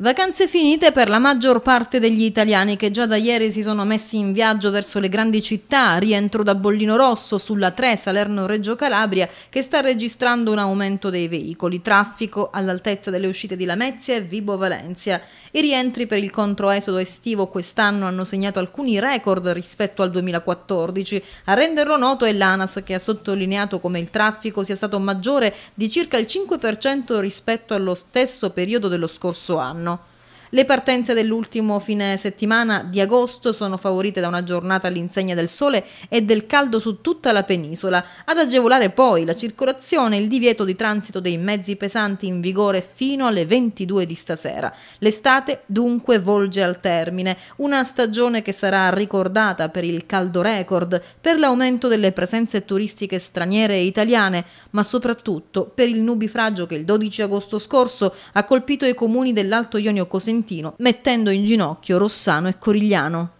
Vacanze finite per la maggior parte degli italiani che già da ieri si sono messi in viaggio verso le grandi città, rientro da Bollino Rosso sulla 3 Salerno-Reggio Calabria che sta registrando un aumento dei veicoli, traffico all'altezza delle uscite di Lamezia e Vibo Valencia. I rientri per il controesodo estivo quest'anno hanno segnato alcuni record rispetto al 2014. A renderlo noto è l'ANAS che ha sottolineato come il traffico sia stato maggiore di circa il 5% rispetto allo stesso periodo dello scorso anno. Le partenze dell'ultimo fine settimana di agosto sono favorite da una giornata all'insegna del sole e del caldo su tutta la penisola, ad agevolare poi la circolazione il divieto di transito dei mezzi pesanti in vigore fino alle 22 di stasera. L'estate dunque volge al termine, una stagione che sarà ricordata per il caldo record, per l'aumento delle presenze turistiche straniere e italiane, ma soprattutto per il nubifragio che il 12 agosto scorso ha colpito i comuni dell'Alto Ionio Cosentino Cosentino, mettendo in ginocchio Rossano e Corigliano.